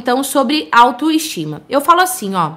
então sobre autoestima. Eu falo assim, ó.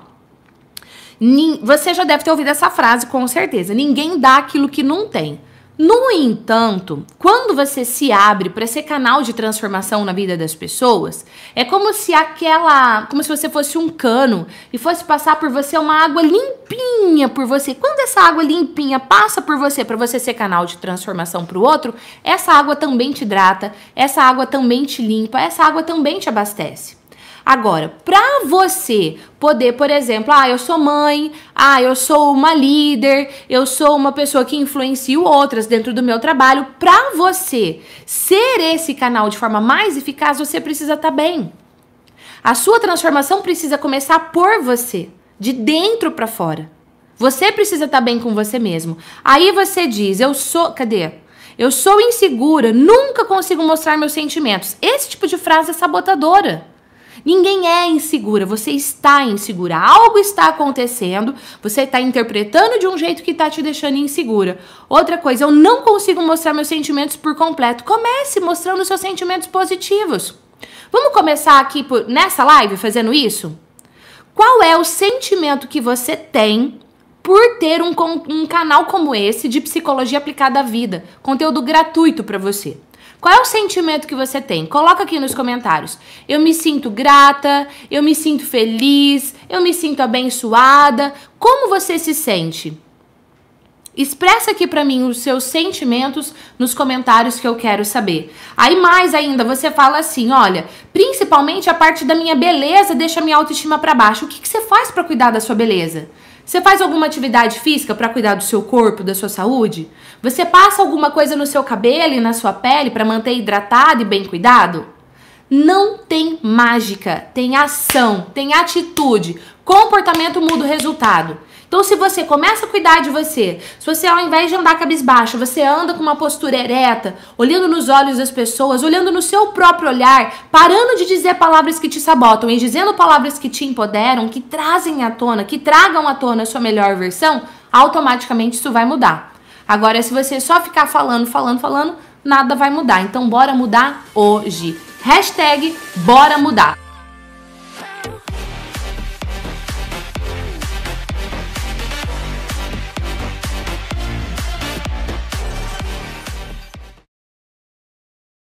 Você já deve ter ouvido essa frase com certeza. Ninguém dá aquilo que não tem. No entanto, quando você se abre para ser canal de transformação na vida das pessoas, é como se aquela, como se você fosse um cano e fosse passar por você uma água limpinha por você. Quando essa água limpinha passa por você para você ser canal de transformação para o outro, essa água também te hidrata, essa água também te limpa, essa água também te abastece. Agora, para você poder, por exemplo, ah, eu sou mãe, ah, eu sou uma líder, eu sou uma pessoa que influencio outras dentro do meu trabalho, para você ser esse canal de forma mais eficaz, você precisa estar tá bem. A sua transformação precisa começar por você, de dentro para fora. Você precisa estar tá bem com você mesmo. Aí você diz: "Eu sou, cadê? Eu sou insegura, nunca consigo mostrar meus sentimentos". Esse tipo de frase é sabotadora. Ninguém é insegura, você está insegura. Algo está acontecendo, você está interpretando de um jeito que está te deixando insegura. Outra coisa, eu não consigo mostrar meus sentimentos por completo. Comece mostrando seus sentimentos positivos. Vamos começar aqui por, nessa live fazendo isso? Qual é o sentimento que você tem por ter um, um canal como esse de psicologia aplicada à vida? Conteúdo gratuito para você. Qual é o sentimento que você tem? Coloca aqui nos comentários. Eu me sinto grata, eu me sinto feliz, eu me sinto abençoada. Como você se sente? Expressa aqui para mim os seus sentimentos nos comentários que eu quero saber. Aí mais ainda, você fala assim, olha, principalmente a parte da minha beleza deixa minha autoestima para baixo. O que, que você faz para cuidar da sua beleza? Você faz alguma atividade física para cuidar do seu corpo, da sua saúde? Você passa alguma coisa no seu cabelo e na sua pele para manter hidratado e bem cuidado? Não tem mágica, tem ação, tem atitude. Comportamento muda o resultado. Então, se você começa a cuidar de você, se você ao invés de andar cabisbaixo, você anda com uma postura ereta, olhando nos olhos das pessoas, olhando no seu próprio olhar, parando de dizer palavras que te sabotam e dizendo palavras que te empoderam, que trazem à tona, que tragam à tona a sua melhor versão, automaticamente isso vai mudar. Agora, se você só ficar falando, falando, falando, nada vai mudar. Então, bora mudar hoje. Hashtag Bora Mudar.